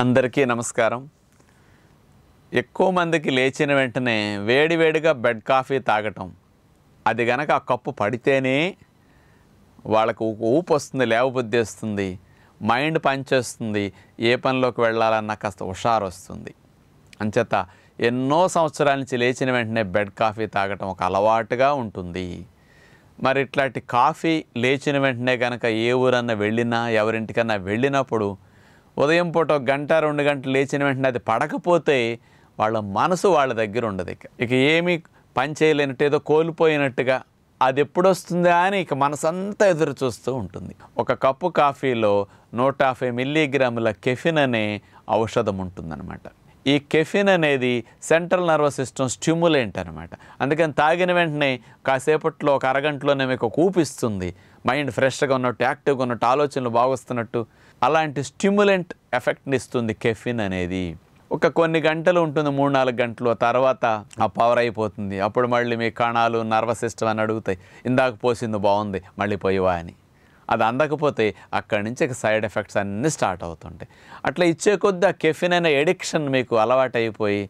అందరికీ నమస్కారం ఎక్కువ మందికి లేచిన వెంటనే వేడివేడిగా బెడ్ కాఫీ తాగటం అది గనక ఆ కప్పు పడితేనే వాళ్ళకు ఊపు వస్తుంది లేవబుద్ధి వస్తుంది మైండ్ పనిచేస్తుంది ఏ పనిలోకి వెళ్ళాలన్నా కాస్త హుషారు వస్తుంది అంచేత ఎన్నో సంవత్సరాల నుంచి లేచిన వెంటనే బెడ్ కాఫీ తాగటం ఒక అలవాటుగా ఉంటుంది మరి ఇట్లాంటి కాఫీ లేచిన వెంటనే కనుక ఏ ఊరన్నా వెళ్ళినా ఎవరింటికన్నా వెళ్ళినప్పుడు ఉదయం పూట గంట రెండు గంటలు లేచిన వెంటనే అది పడకపోతే వాళ్ళ మనసు వాళ్ళ దగ్గర ఉండదు ఇక ఇక ఏమీ పని చేయలేనట్టు ఏదో కోల్పోయినట్టుగా అది ఎప్పుడొస్తుందా అని ఇక మనసంతా ఎదురు చూస్తూ ఉంటుంది ఒక కప్పు కాఫీలో నూట యాభై మిల్లీగ్రాముల కెఫిన్ అనే ఔషధం ఉంటుందన్నమాట ఈ కెఫిన్ అనేది సెంట్రల్ నర్వస్ సిస్టమ్ స్టిమ్యులేంట్ అనమాట అందుకని తాగిన వెంటనే కాసేపట్లో ఒక అరగంటలోనే మీకు కూపిస్తుంది మైండ్ ఫ్రెష్గా ఉన్నట్టు యాక్టివ్గా ఉన్నట్టు ఆలోచనలు బాగొస్తున్నట్టు అలాంటి స్టిమ్యులెంట్ ఎఫెక్ట్ని ఇస్తుంది కెఫిన్ అనేది ఒక కొన్ని గంటలు ఉంటుంది మూడు నాలుగు గంటలు తర్వాత ఆ పవర్ అయిపోతుంది అప్పుడు మళ్ళీ మీ కణాలు నర్వస్ సిస్టమ్ అని అడుగుతాయి ఇందాక పోసింది బాగుంది మళ్ళీ పోయివా అని అది అందకపోతే అక్కడి నుంచి సైడ్ ఎఫెక్ట్స్ అన్నీ స్టార్ట్ అవుతుంటాయి అట్లా ఇచ్చే కొద్ది ఆ కెఫిన్ అనే ఎడిక్షన్ మీకు అలవాటైపోయి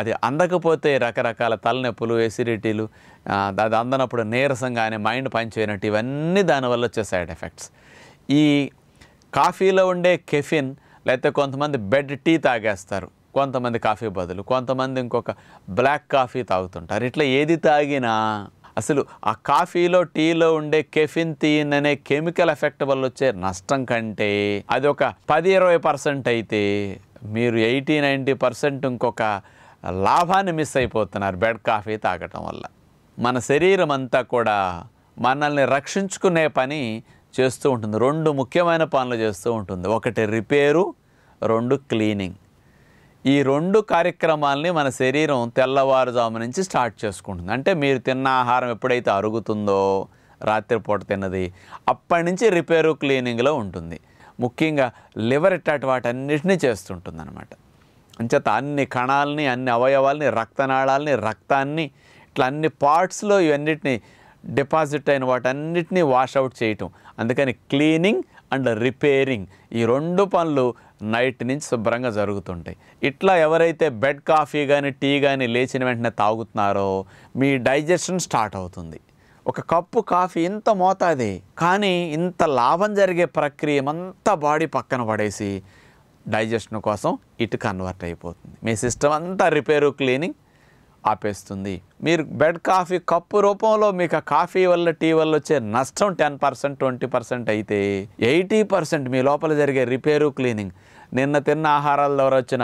అది అందకపోతే రకరకాల తలనొప్పులు ఎసిడిటీలు అది అందనప్పుడు నీరసంగా అనే మైండ్ పనిచేయనట్టు ఇవన్నీ దానివల్ల వచ్చే సైడ్ ఎఫెక్ట్స్ ఈ కాఫీలో ఉండే కెఫిన్ లేకపోతే కొంతమంది బెడ్ టీ తాగేస్తారు కొంతమంది కాఫీ బదులు కొంతమంది ఇంకొక బ్లాక్ కాఫీ తాగుతుంటారు ఇట్లా ఏది తాగినా అసలు ఆ కాఫీలో టీలో ఉండే కెఫిన్ థీన్ అనే కెమికల్ ఎఫెక్ట్ వల్ల వచ్చే నష్టం కంటే అది ఒక పది ఇరవై పర్సెంట్ అయితే మీరు ఎయిటీ నైంటీ పర్సెంట్ ఇంకొక లాభాన్ని మిస్ అయిపోతున్నారు బెడ్ కాఫీ తాగటం వల్ల మన శరీరం అంతా కూడా మనల్ని రక్షించుకునే పని చేస్తూ ఉంటుంది రెండు ముఖ్యమైన పనులు చేస్తూ ఉంటుంది ఒకటి రిపేరు రెండు క్లీనింగ్ ఈ రెండు కార్యక్రమాలని మన శరీరం తెల్లవారుజాము నుంచి స్టార్ట్ చేసుకుంటుంది అంటే మీరు తిన్న ఆహారం ఎప్పుడైతే అరుగుతుందో రాత్రిపూట తిన్నది అప్పటి నుంచి రిపేరు క్లీనింగ్లో ఉంటుంది ముఖ్యంగా లివర్ ఇట్టాటి అన్నింటినీ చేస్తుంటుంది అనమాట అంచేత అన్ని కణాలని అన్ని అవయవాల్ని రక్తనాళాలని రక్తాన్ని ఇట్లా అన్ని పార్ట్స్లో ఇవన్నిటిని డిపాజిట్ అయిన వాటన్నిటినీ వాష్ అవుట్ చేయటం అందుకని క్లీనింగ్ అండ్ రిపేరింగ్ ఈ రెండు పనులు నైట్ నుంచి శుభ్రంగా జరుగుతుంటాయి ఇట్లా ఎవరైతే బెడ్ కాఫీ కానీ టీ కానీ లేచిన వెంటనే తాగుతున్నారో మీ డైజెషన్ స్టార్ట్ అవుతుంది ఒక కప్పు కాఫీ ఇంత మోతాది కానీ ఇంత లాభం జరిగే ప్రక్రియ అంతా బాడీ పక్కన పడేసి డైజెషన్ కోసం ఇటు కన్వర్ట్ అయిపోతుంది మీ సిస్టమ్ అంతా రిపేరు క్లీనింగ్ ఆపేస్తుంది మీరు బెడ్ కాఫీ కప్పు రూపంలో మీకు కాఫీ వల్ల టీ వల్ల వచ్చే నష్టం టెన్ పర్సెంట్ ట్వంటీ పర్సెంట్ అయితే ఎయిటీ పర్సెంట్ మీ లోపల జరిగే రిపేరు క్లీనింగ్ నిన్న తిన్న ఆహారాల ద్వారా వచ్చిన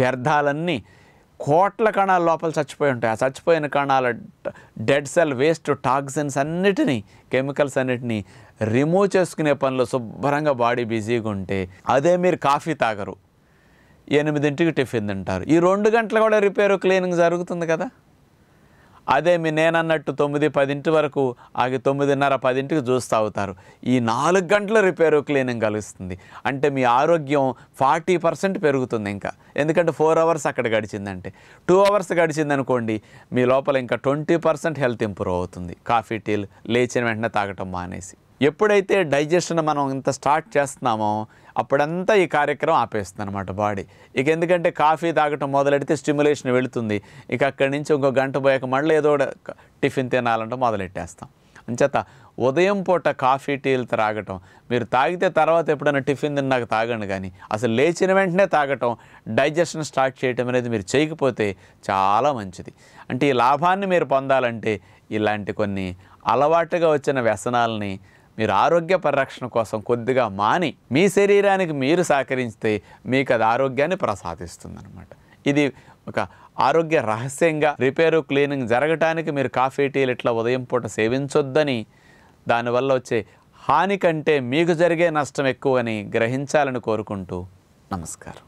వ్యర్థాలన్నీ కోట్ల కణాల లోపల చచ్చిపోయి ఉంటాయి ఆ చచ్చిపోయిన కణాల డెడ్ సెల్ వేస్ట్ టాక్సిన్స్ అన్నిటినీ కెమికల్స్ అన్నిటినీ రిమూవ్ చేసుకునే పనిలో శుభ్రంగా బాడీ బిజీగా ఉంటే అదే మీరు కాఫీ తాగరు ఎనిమిదింటికి టిఫిన్ తింటారు ఈ రెండు గంటలు కూడా రిపేర్ క్లీనింగ్ జరుగుతుంది కదా అదే మీ నేనన్నట్టు తొమ్మిది పదింటి వరకు ఆగి తొమ్మిదిన్నర పదింటికి చూస్తూ అవుతారు ఈ నాలుగు గంటల రిపేరు క్లీనింగ్ కలుస్తుంది అంటే మీ ఆరోగ్యం ఫార్టీ పర్సెంట్ పెరుగుతుంది ఇంకా ఎందుకంటే ఫోర్ అవర్స్ అక్కడ గడిచిందంటే టూ అవర్స్ గడిచిందనుకోండి మీ లోపల ఇంకా ట్వంటీ పర్సెంట్ హెల్త్ ఇంప్రూవ్ అవుతుంది కాఫీ టీలు లేచిన వెంటనే తాగటం మానేసి ఎప్పుడైతే డైజెషన్ మనం ఇంత స్టార్ట్ చేస్తున్నామో అప్పుడంతా ఈ కార్యక్రమం ఆపేస్తుంది అనమాట బాడీ ఇక ఎందుకంటే కాఫీ తాగటం మొదలెడితే స్టిమ్యులేషన్ వెళుతుంది ఇక అక్కడి నుంచి ఇంకో గంట పోయాక మళ్ళీ ఏదో టిఫిన్ తినాలంటే మొదలెట్టేస్తాం అంచేత ఉదయం పూట కాఫీ టీలు త్రాగటం మీరు తాగితే తర్వాత ఎప్పుడైనా టిఫిన్ తిన్నాక తాగండి కానీ అసలు లేచిన వెంటనే తాగటం డైజెషన్ స్టార్ట్ చేయటం అనేది మీరు చేయకపోతే చాలా మంచిది అంటే ఈ లాభాన్ని మీరు పొందాలంటే ఇలాంటి కొన్ని అలవాటుగా వచ్చిన వ్యసనాలని మీరు ఆరోగ్య పరిరక్షణ కోసం కొద్దిగా మాని మీ శరీరానికి మీరు సహకరిస్తే మీకు అది ఆరోగ్యాన్ని ప్రసాదిస్తుంది అనమాట ఇది ఒక ఆరోగ్య రహస్యంగా రిపేరు క్లీనింగ్ జరగటానికి మీరు కాఫీ టీలు ఇట్లా ఉదయం పూట సేవించొద్దని దానివల్ల వచ్చే హాని కంటే మీకు జరిగే నష్టం ఎక్కువని గ్రహించాలని కోరుకుంటూ నమస్కారం